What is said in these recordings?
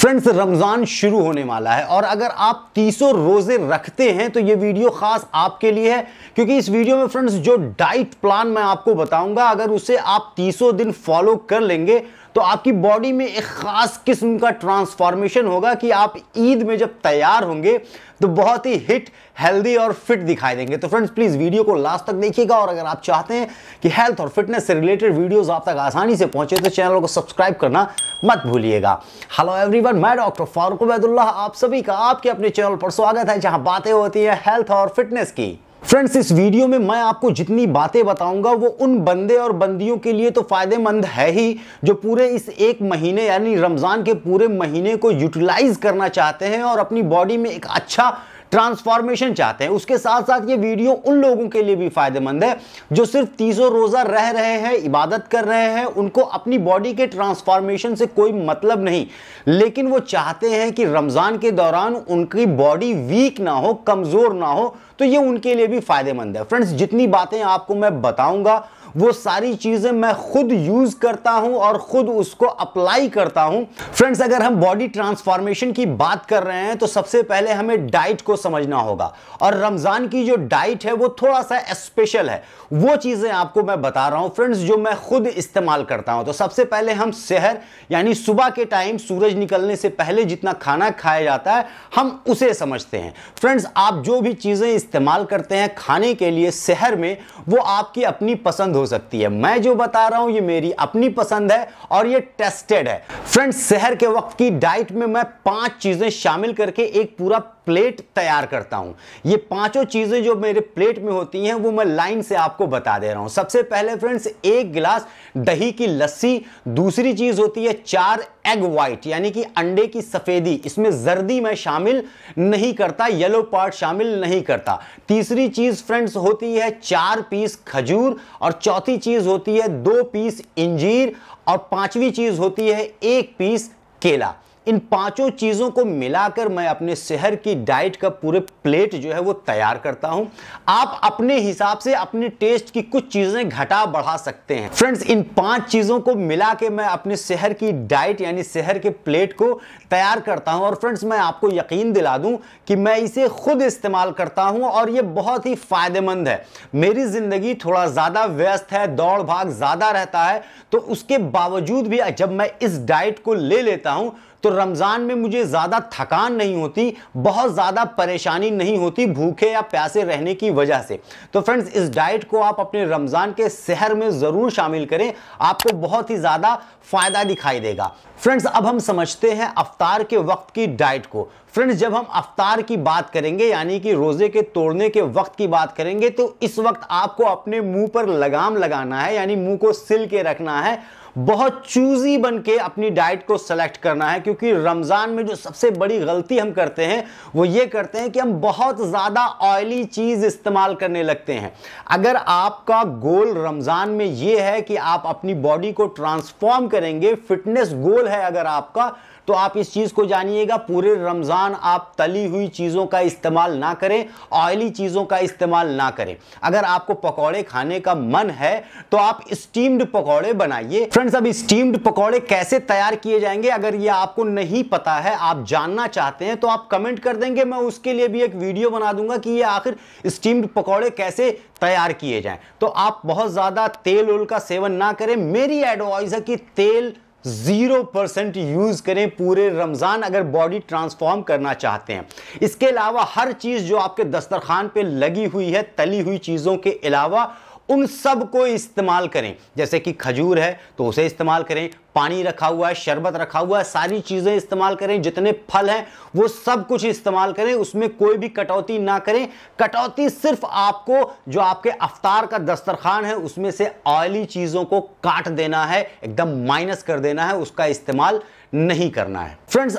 friends Ramzan शुरू होने वाला है और अगर आप तीसों रोज़े रखते हैं तो ये वीडियो ख़ास आपके लिए है क्योंकि इस वीडियो में फ्रेंड्स जो डाइट प्लान मैं आपको बताऊंगा अगर उसे आप तीसों दिन फॉलो कर लेंगे तो आपकी बॉडी में एक ख़ास किस्म का ट्रांसफॉर्मेशन होगा कि आप ईद में जब तैयार होंगे तो बहुत ही हिट हेल्दी और फिट दिखाई देंगे तो फ्रेंड्स प्लीज़ वीडियो को लास्ट तक देखिएगा और अगर आप चाहते हैं कि हेल्थ और फिटनेस से रिलेटेड वीडियोस आप तक आसानी से पहुंचे तो चैनल को सब्सक्राइब करना मत भूलिएगा हेलो एवरीवन मैं डॉक्टर फारूक उबैदुल्लाह आप सभी का आपके अपने चैनल पर स्वागत है जहां बातें होती हैं हेल्थ और फिटनेस की फ्रेंड्स इस वीडियो में मैं आपको जितनी बातें बताऊंगा वो उन बंदे और बंदियों के लिए तो फ़ायदेमंद है ही जो पूरे इस एक महीने यानी रमज़ान के पूरे महीने को यूटिलाइज़ करना चाहते हैं और अपनी बॉडी में एक अच्छा ट्रांसफॉर्मेशन चाहते हैं उसके साथ साथ ये वीडियो उन लोगों के लिए भी फायदेमंद है जो सिर्फ तीसों रोजा रह रहे हैं इबादत कर रहे हैं उनको अपनी बॉडी के ट्रांसफॉर्मेशन से कोई मतलब नहीं लेकिन वो चाहते हैं कि रमजान के दौरान उनकी बॉडी वीक ना हो कमजोर ना हो तो ये उनके लिए भी फायदेमंद है फ्रेंड्स जितनी बातें आपको मैं बताऊंगा वो सारी चीज़ें मैं खुद यूज़ करता हूं और खुद उसको अप्लाई करता हूं फ्रेंड्स अगर हम बॉडी ट्रांसफॉर्मेशन की बात कर रहे हैं तो सबसे पहले हमें डाइट को समझना होगा और रमज़ान की जो डाइट है वो थोड़ा सा स्पेशल है वो चीज़ें आपको मैं बता रहा हूँ फ्रेंड्स जो मैं खुद इस्तेमाल करता हूँ तो सबसे पहले हम शहर यानी सुबह के टाइम सूरज निकलने से पहले जितना खाना खाया जाता है हम उसे समझते हैं फ्रेंड्स आप जो भी चीज़ें इस्तेमाल करते हैं खाने के लिए शहर में वो आपकी अपनी पसंद हो सकती है मैं जो बता रहा हूं ये मेरी अपनी पसंद है और ये टेस्टेड है फ्रेंड्स शहर के वक्त की डाइट में मैं पांच चीजें शामिल करके एक पूरा प्लेट तैयार करता हूँ ये पांचों चीज़ें जो मेरे प्लेट में होती हैं वो मैं लाइन से आपको बता दे रहा हूँ सबसे पहले फ्रेंड्स एक गिलास दही की लस्सी दूसरी चीज़ होती है चार एग वाइट यानी कि अंडे की सफ़ेदी इसमें जर्दी मैं शामिल नहीं करता येलो पार्ट शामिल नहीं करता तीसरी चीज़ फ्रेंड्स होती है चार पीस खजूर और चौथी चीज़ होती है दो पीस इंजीर और पांचवी चीज़ होती है एक पीस केला इन पांचों चीज़ों को मिलाकर मैं अपने शहर की डाइट का पूरे प्लेट जो है वो तैयार करता हूं आप अपने हिसाब से अपने टेस्ट की कुछ चीज़ें घटा बढ़ा सकते हैं फ्रेंड्स इन पांच चीज़ों को मिला के मैं अपने शहर की डाइट यानी शहर के प्लेट को तैयार करता हूं और फ्रेंड्स मैं आपको यकीन दिला दूं कि मैं इसे खुद इस्तेमाल करता हूं और ये बहुत ही फ़ायदेमंद है मेरी ज़िंदगी थोड़ा ज़्यादा व्यस्त है दौड़ भाग ज़्यादा रहता है तो उसके बावजूद भी जब मैं इस डाइट को ले लेता हूं तो रमज़ान में मुझे ज़्यादा थकान नहीं होती बहुत ज़्यादा परेशानी नहीं होती भूखे या प्यासे रहने की वजह से तो फ्रेंड्स इस डाइट को आप अपने रमज़ान के शहर में ज़रूर शामिल करें आपको बहुत ही ज़्यादा फ़ायदा दिखाई देगा फ्रेंड्स अब हम समझते हैं अवतार के वक्त की डाइट को फ्रेंड्स जब हम अवतार की बात करेंगे यानी कि रोजे के तोड़ने के वक्त की बात करेंगे तो इस वक्त आपको अपने मुंह पर लगाम लगाना है यानी मुंह को सिल के रखना है बहुत चूजी बन के अपनी डाइट को सेलेक्ट करना है क्योंकि रमज़ान में जो सबसे बड़ी गलती हम करते हैं वो ये करते हैं कि हम बहुत ज़्यादा ऑयली चीज़ इस्तेमाल करने लगते हैं अगर आपका गोल रमज़ान में ये है कि आप अपनी बॉडी को ट्रांसफॉर्म करेंगे फिटनेस गोल है अगर आपका तो आप इस चीज़ को जानिएगा पूरे रमज़ान आप तली हुई चीज़ों का इस्तेमाल ना करें ऑयली चीज़ों का इस्तेमाल ना करें अगर आपको पकौड़े खाने का मन है तो आप स्टीम्ड पकौड़े बनाइए फ्रेंड्स अब स्टीम्ड पकोड़े कैसे तैयार किए जाएंगे अगर ये आपको नहीं पता है आप जानना चाहते हैं तो आप कमेंट कर देंगे मैं उसके लिए भी एक वीडियो बना दूंगा कि ये आखिर स्टीम्ड पकोड़े कैसे तैयार किए जाएं तो आप बहुत ज़्यादा तेल उल का सेवन ना करें मेरी एडवाइस है कि तेल जीरो परसेंट यूज़ करें पूरे रमज़ान अगर बॉडी ट्रांसफॉर्म करना चाहते हैं इसके अलावा हर चीज़ जो आपके दस्तरखान पे लगी हुई है तली हुई चीज़ों के अलावा उन सब को इस्तेमाल करें जैसे कि खजूर है तो उसे इस्तेमाल करें पानी रखा हुआ है शरबत रखा हुआ है सारी चीज़ें इस्तेमाल करें जितने फल हैं वो सब कुछ इस्तेमाल करें उसमें कोई भी कटौती ना करें कटौती सिर्फ आपको जो आपके अफ्तार का दस्तरखान है उसमें से ऑयली चीज़ों को काट देना है एकदम माइनस कर देना है उसका इस्तेमाल नहीं करना है फ्रेंड्स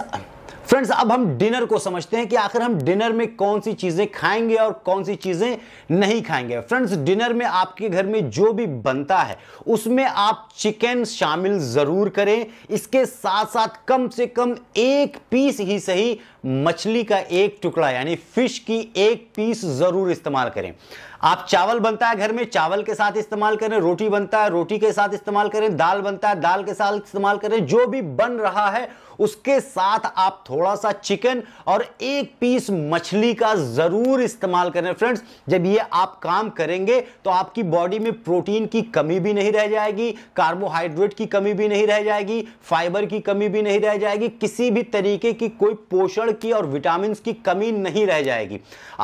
फ्रेंड्स अब हम डिनर को समझते हैं कि आखिर हम डिनर में कौन सी चीजें खाएंगे और कौन सी चीजें नहीं खाएंगे फ्रेंड्स डिनर में आपके घर में जो भी बनता है उसमें आप चिकन शामिल जरूर करें इसके साथ साथ कम से कम एक पीस ही सही मछली का एक टुकड़ा यानी फिश की एक पीस जरूर इस्तेमाल करें आप चावल बनता है घर में चावल के साथ इस्तेमाल करें रोटी बनता है रोटी के साथ इस्तेमाल करें दाल बनता है दाल के साथ इस्तेमाल करें जो भी बन रहा है उसके साथ आप थोड़ा सा चिकन और एक पीस मछली का ज़रूर इस्तेमाल करें फ्रेंड्स जब ये आप काम करेंगे तो आपकी बॉडी में प्रोटीन की कमी भी नहीं रह जाएगी कार्बोहाइड्रेट की कमी भी नहीं रह जाएगी फाइबर की कमी भी नहीं रह जाएगी किसी भी तरीके की कोई पोषण की और विटामिन की कमी नहीं रह जाएगी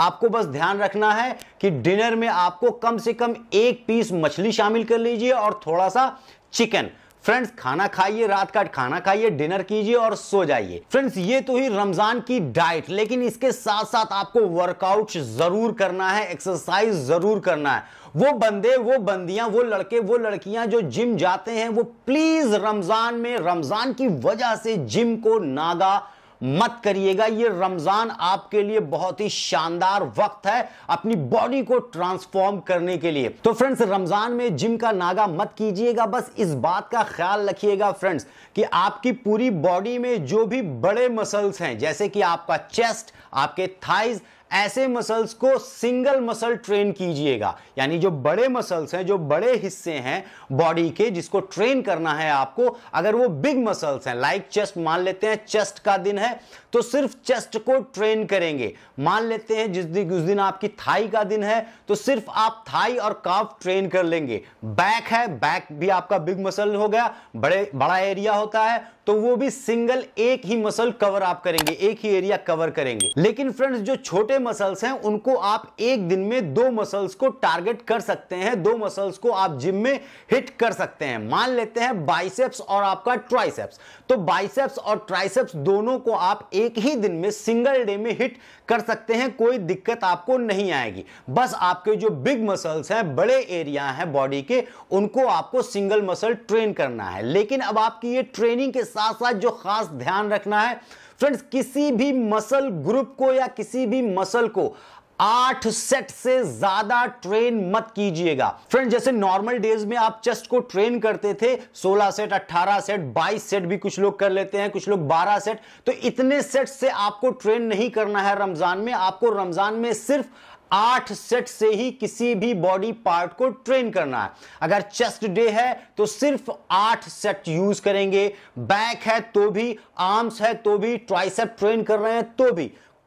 आपको बस ध्यान रखना है कि डिनर में आपको कम से कम एक पीस मछली शामिल कर लीजिए और थोड़ा सा चिकन फ्रेंड्स खाना खाइए रात का खाना खाइए डिनर कीजिए और सो जाइए फ्रेंड्स ये तो ही रमजान की डाइट लेकिन इसके साथ साथ आपको वर्कआउट जरूर करना है एक्सरसाइज जरूर करना है वो बंदे वो बंदियां वो लड़के वो लड़कियां जो जिम जाते हैं वो प्लीज रमजान में रमजान की वजह से जिम को नागा मत करिएगा ये रमजान आपके लिए बहुत ही शानदार वक्त है अपनी बॉडी को ट्रांसफॉर्म करने के लिए तो फ्रेंड्स रमजान में जिम का नागा मत कीजिएगा बस इस बात का ख्याल रखिएगा फ्रेंड्स कि आपकी पूरी बॉडी में जो भी बड़े मसल्स हैं जैसे कि आपका चेस्ट आपके थाइज ऐसे मसल्स को सिंगल मसल ट्रेन कीजिएगा यानी जो बड़े मसल्स हैं जो बड़े हिस्से हैं बॉडी के जिसको ट्रेन करना है आपको अगर वो बिग मसल्स हैं लाइक चेस्ट मान लेते हैं चेस्ट का दिन है तो सिर्फ चेस्ट को ट्रेन करेंगे मान लेते हैं जिस दिन उस दिन आपकी थाई का दिन है तो सिर्फ आप थाई और काफ ट्रेन कर लेंगे बैक है बैक भी आपका बिग मसल हो गया बड़े बड़ा एरिया होता है तो वो भी सिंगल एक ही मसल कवर आप करेंगे एक ही एरिया कवर करेंगे लेकिन फ्रेंड्स जो छोटे बड़े मसल्स हैं उनको आप एक दिन में दो मसल्स को टारगेट कर सकते हैं दो मसल्स को आप जिम में हिट कर सकते हैं मान लेते हैं बाइसेप्स और आपका ट्राइसेप्स तो बाइसेप्स और ट्राइसेप्स दोनों को आप एक ही दिन में सिंगल डे में हिट कर सकते हैं कोई दिक्कत आपको नहीं आएगी बस आपके जो बिग मसल्स हैं बड़े एरिया हैं बॉडी के उनको आपको सिंगल मसल ट्रेन करना है लेकिन अब आपकी ये ट्रेनिंग के साथ साथ जो खास ध्यान रखना है फ्रेंड्स किसी भी मसल ग्रुप को या किसी भी मसल को आठ सेट से ज्यादा ट्रेन मत कीजिएगा फ्रेंड जैसे नॉर्मल डेज में आप चेस्ट को ट्रेन करते थे 16 सेट 18 सेट 22 सेट भी कुछ लोग कर लेते हैं कुछ लोग 12 सेट तो इतने सेट से आपको ट्रेन नहीं करना है रमजान में आपको रमजान में सिर्फ आठ सेट से ही किसी भी बॉडी पार्ट को ट्रेन करना है अगर चेस्ट डे है तो सिर्फ आठ सेट यूज करेंगे बैक है तो भी आर्म्स है तो भी ट्राइसेप ट्रेन कर रहे हैं तो भी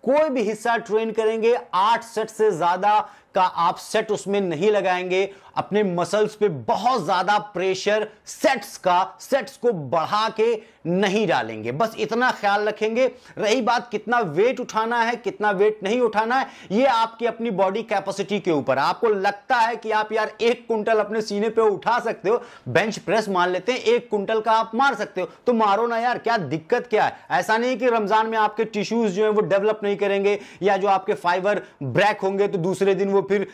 कोई भी हिस्सा ट्रेन करेंगे आठ सेट से ज्यादा का आप सेट उसमें नहीं लगाएंगे अपने मसल्स पे बहुत ज्यादा प्रेशर सेट्स का सेट्स को बढ़ा के नहीं डालेंगे बस इतना ख्याल रखेंगे रही बात कितना वेट उठाना है कितना वेट नहीं उठाना है ये आपकी अपनी बॉडी कैपेसिटी के ऊपर आपको लगता है कि आप यार एक कुंटल अपने सीने पे उठा सकते हो बेंच प्रेस मान लेते हैं एक कुंटल का आप मार सकते हो तो मारो ना यार क्या दिक्कत क्या है ऐसा नहीं कि रमजान में आपके टिश्यूज जो है वो डेवलप नहीं करेंगे या जो आपके फाइबर ब्रैक होंगे तो दूसरे दिन वो फिर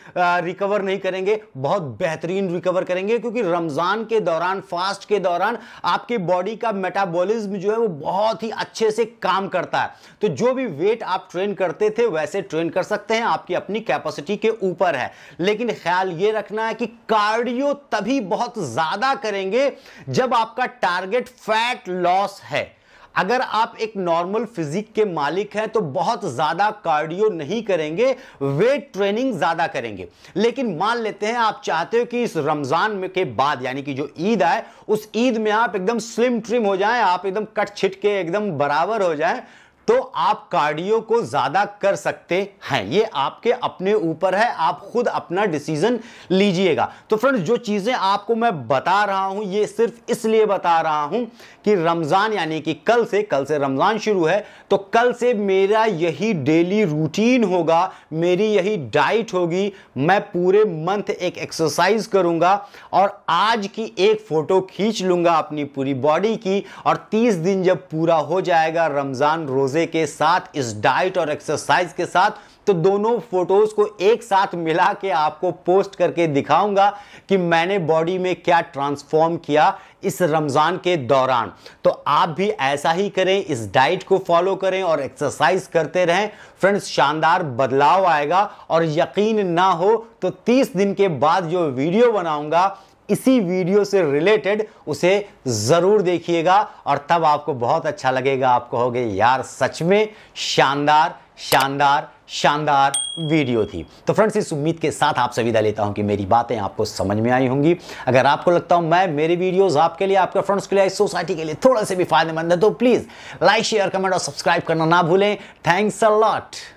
रिकवर नहीं करेंगे बहुत बेहतरीन रिकवर करेंगे क्योंकि रमज़ान के दौरान फास्ट के दौरान आपके बॉडी का मेटाबॉलिज्म जो है वो बहुत ही अच्छे से काम करता है तो जो भी वेट आप ट्रेन करते थे वैसे ट्रेन कर सकते हैं आपकी अपनी कैपेसिटी के ऊपर है लेकिन ख्याल ये रखना है कि कार्डियो तभी बहुत ज़्यादा करेंगे जब आपका टारगेट फैट लॉस है अगर आप एक नॉर्मल फिजिक के मालिक हैं तो बहुत ज़्यादा कार्डियो नहीं करेंगे वेट ट्रेनिंग ज़्यादा करेंगे लेकिन मान लेते हैं आप चाहते हो कि इस रमज़ान में के बाद यानी कि जो ईद आए उस ईद में आप एकदम स्लिम ट्रिम हो जाएं आप एकदम कट छिट के एकदम बराबर हो जाएं तो आप कार्डियो को ज्यादा कर सकते हैं ये आपके अपने ऊपर है आप खुद अपना डिसीजन लीजिएगा तो फ्रेंड्स जो चीजें आपको मैं बता रहा हूं ये सिर्फ इसलिए बता रहा हूं कि रमजान यानी कि कल से कल से रमजान शुरू है तो कल से मेरा यही डेली रूटीन होगा मेरी यही डाइट होगी मैं पूरे मंथ एक एक्सरसाइज करूंगा और आज की एक फोटो खींच लूंगा अपनी पूरी बॉडी की और तीस दिन जब पूरा हो जाएगा रमजान रोजे मज़े के साथ इस डाइट और एक्सरसाइज के साथ तो दोनों फोटोज को एक साथ मिला के आपको पोस्ट करके दिखाऊंगा कि मैंने बॉडी में क्या ट्रांसफॉर्म किया इस रमज़ान के दौरान तो आप भी ऐसा ही करें इस डाइट को फॉलो करें और एक्सरसाइज करते रहें फ्रेंड्स शानदार बदलाव आएगा और यकीन ना हो तो 30 दिन के बाद जो वीडियो बनाऊंगा इसी वीडियो से रिलेटेड उसे ज़रूर देखिएगा और तब आपको बहुत अच्छा लगेगा आप कहोगे यार सच में शानदार शानदार शानदार वीडियो थी तो फ्रेंड्स इस उम्मीद के साथ आप विदा लेता हूं कि मेरी बातें आपको समझ में आई होंगी अगर आपको लगता हूं मैं मेरे वीडियोस आपके लिए आपके फ्रेंड्स के लिए सोसाइटी के लिए थोड़ा से भी फायदेमंद है तो प्लीज़ लाइक शेयर कमेंट और सब्सक्राइब करना ना भूलें थैंक्स अ लॉट